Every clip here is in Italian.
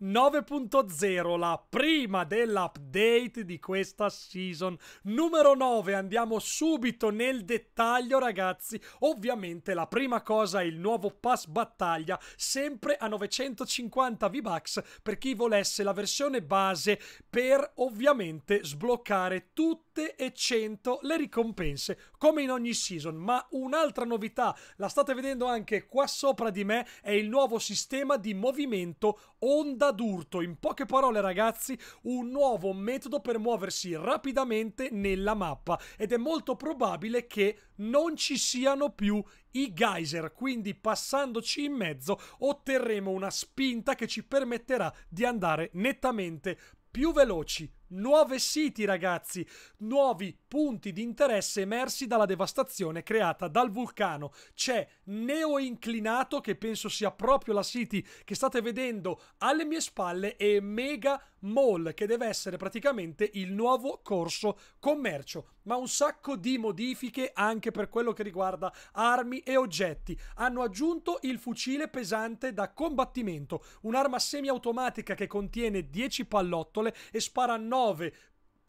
9.0, la prima dell'update di questa season numero 9. Andiamo subito nel dettaglio, ragazzi. Ovviamente la prima cosa è il nuovo pass battaglia, sempre a 950 V-Bucks per chi volesse la versione base per ovviamente sbloccare tutte e 100 le ricompense come in ogni season. Ma un'altra novità, la state vedendo anche qua sopra di me, è il nuovo sistema di movimento onda Palla d'urto, in poche parole ragazzi, un nuovo metodo per muoversi rapidamente nella mappa ed è molto probabile che non ci siano più i geyser, quindi passandoci in mezzo otterremo una spinta che ci permetterà di andare nettamente più veloci, nuove siti, ragazzi, nuovi punti di interesse emersi dalla devastazione creata dal vulcano. C'è Neo Inclinato, che penso sia proprio la city che state vedendo alle mie spalle, e Mega Mall, che deve essere praticamente il nuovo corso commercio, ma un sacco di modifiche anche per quello che riguarda armi e oggetti. Hanno aggiunto il fucile pesante da combattimento, un'arma semiautomatica che contiene 10 pallottole e spara 9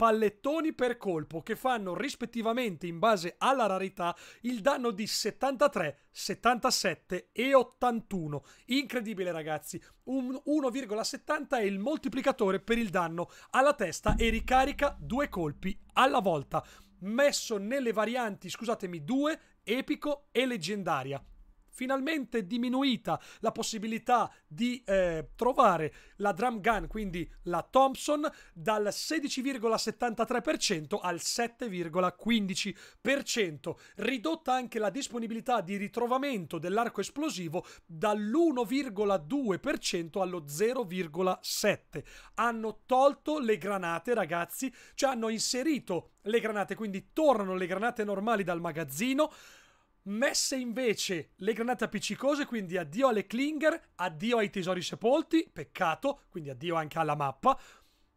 pallettoni per colpo che fanno rispettivamente in base alla rarità il danno di 73, 77 e 81. Incredibile ragazzi, un 1,70 è il moltiplicatore per il danno alla testa e ricarica due colpi alla volta messo nelle varianti, scusatemi, 2, epico e leggendaria finalmente diminuita la possibilità di eh, trovare la drum gun, quindi la Thompson, dal 16,73% al 7,15%, ridotta anche la disponibilità di ritrovamento dell'arco esplosivo dall'1,2% allo 0,7%. Hanno tolto le granate, ragazzi, ci cioè hanno inserito le granate, quindi tornano le granate normali dal magazzino, Messe invece le granate appiccicose, quindi addio alle clinger, addio ai tesori sepolti, peccato, quindi addio anche alla mappa.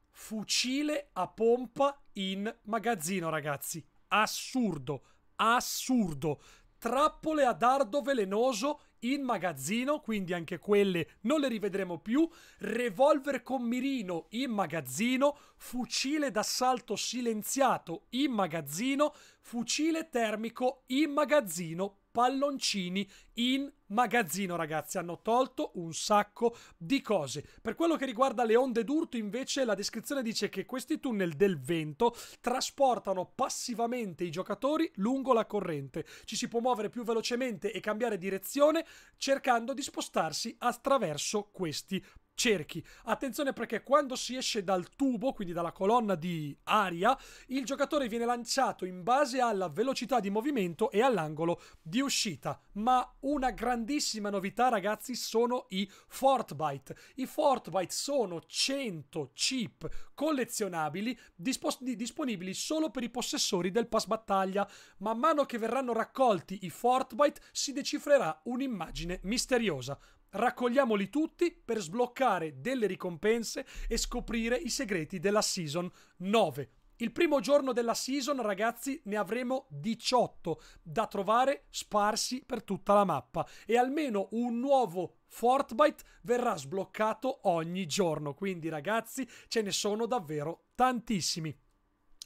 Fucile a pompa in magazzino, ragazzi. Assurdo, assurdo. Trappole a dardo velenoso in magazzino, quindi anche quelle non le rivedremo più. Revolver con mirino in magazzino, fucile d'assalto silenziato in magazzino, fucile termico in magazzino, palloncini in magazzino, ragazzi. Hanno tolto un sacco di cose. Per quello che riguarda le onde d'urto, invece, la descrizione dice che questi tunnel del vento trasportano passivamente i giocatori lungo la corrente. Ci si può muovere più velocemente e cambiare direzione cercando di spostarsi attraverso questi cerchi. Attenzione perché quando si esce dal tubo, quindi dalla colonna di aria, il giocatore viene lanciato in base alla velocità di movimento e all'angolo di uscita. Ma una grandissima novità, ragazzi, sono i Fortbyte. I Fortbyte sono 100 chip collezionabili dispo- disponibili solo per i possessori del pass battaglia. Man mano che verranno raccolti i Fortbyte, si decifrerà un'immagine misteriosa raccogliamoli tutti per sbloccare delle ricompense e scoprire i segreti della Season 9. Il primo giorno della season, ragazzi, ne avremo 18 da trovare sparsi per tutta la mappa e almeno un nuovo Fortnite verrà sbloccato ogni giorno, quindi ragazzi, ce ne sono davvero tantissimi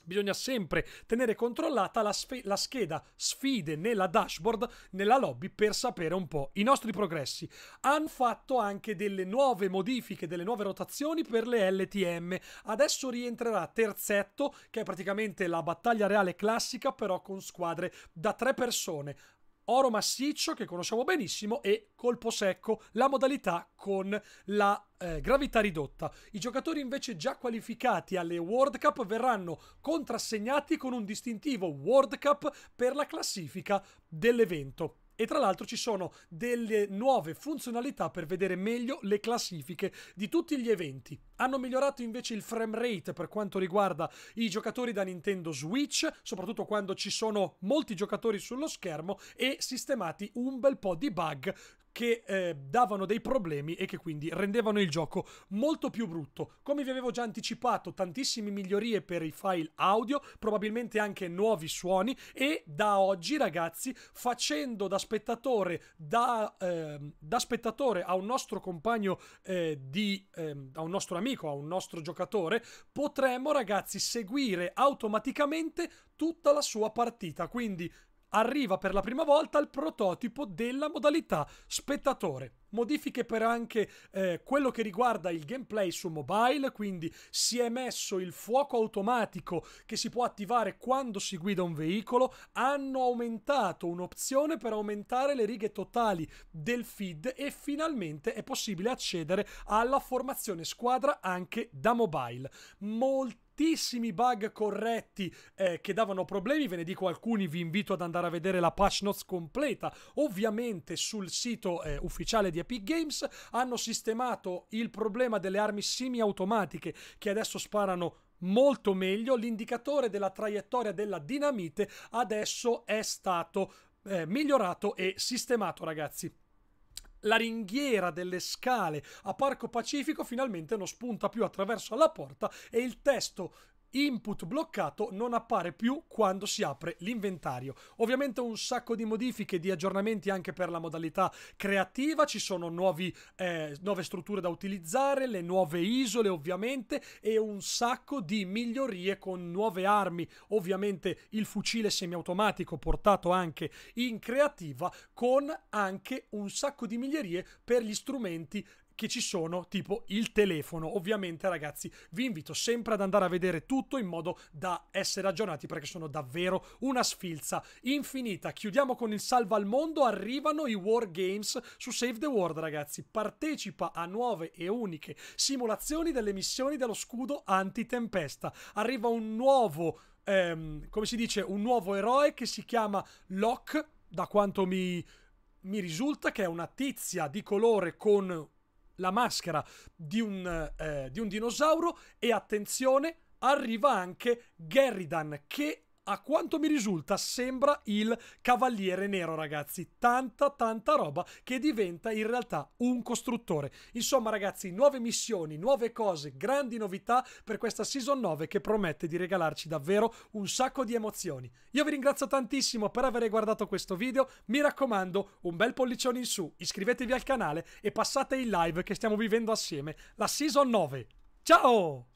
bisogna sempre tenere controllata la, sf- la, scheda sfide nella dashboard, nella lobby, per sapere un po' i nostri progressi. Hanno fatto anche delle nuove modifiche, delle nuove rotazioni per le LTM. Adesso rientrerà terzetto, che è praticamente la battaglia reale classica, però con squadre da tre persone oro massiccio che conosciamo benissimo e colpo secco, la modalità con la eh, gravità ridotta. I giocatori invece già qualificati alle World Cup verranno contrassegnati con un distintivo World Cup per la classifica dell'evento e tra l'altro ci sono delle nuove funzionalità per vedere meglio le classifiche di tutti gli eventi. Hanno migliorato invece il frame rate per quanto riguarda i giocatori da Nintendo Switch, soprattutto quando ci sono molti giocatori sullo schermo e sistemati un bel po' di bug che eh, davano dei problemi e che quindi rendevano il gioco molto più brutto. Come vi avevo già anticipato, tantissime migliorie per i file audio, probabilmente anche nuovi suoni e da oggi ragazzi, facendo da spettatore, da, eh, da spettatore a un nostro compagno eh, di, ehm, a un nostro amico, a un nostro giocatore, potremmo ragazzi seguire automaticamente tutta la sua partita. Quindi arriva per la prima volta il prototipo della modalità spettatore. Modifiche per anche eh, quello che riguarda il gameplay su mobile, quindi si è messo il fuoco automatico che si può attivare quando si guida un veicolo, hanno aumentato un'opzione per aumentare le righe totali del feed e finalmente è possibile accedere alla formazione squadra anche da mobile. Molti tantissimi bug corretti eh, che davano problemi, ve ne dico alcuni, vi invito ad andare a vedere la patch notes completa, ovviamente sul sito eh, ufficiale di Epic Games, hanno sistemato il problema delle armi semiautomatiche che adesso sparano molto meglio, l'indicatore della traiettoria della dinamite adesso è stato eh, migliorato e sistemato ragazzi la ringhiera delle scale a Parco Pacifico finalmente non spunta più attraverso la porta e il testo input bloccato non appare più quando si apre l'inventario. Ovviamente un sacco di modifiche, di aggiornamenti anche per la modalità creativa, ci sono nuovi, eh, nuove strutture da utilizzare, le nuove isole ovviamente e un sacco di migliorie con nuove armi, ovviamente il fucile semiautomatico portato anche in creativa con anche un sacco di migliorie per gli strumenti che ci sono, tipo il telefono. Ovviamente, ragazzi, vi invito sempre ad andare a vedere tutto in modo da essere aggiornati perché sono davvero una sfilza infinita. Chiudiamo con il salva al mondo, arrivano i War Games su Save the World, ragazzi. Partecipa a nuove e uniche simulazioni delle missioni dello scudo antitempesta. Arriva un nuovo Um, come si dice, un nuovo eroe che si chiama Locke, da quanto mi, mi risulta, che è una tizia di colore con la maschera di un, eh, di un dinosauro e attenzione, arriva anche Gerridan che a quanto mi risulta sembra il Cavaliere Nero, ragazzi. Tanta, tanta roba che diventa in realtà un costruttore. Insomma, ragazzi, nuove missioni, nuove cose, grandi novità per questa Season 9 che promette di regalarci davvero un sacco di emozioni. Io vi ringrazio tantissimo per aver guardato questo video. Mi raccomando, un bel pollicione in su, iscrivetevi al canale e passate in live che stiamo vivendo assieme la Season 9. Ciao!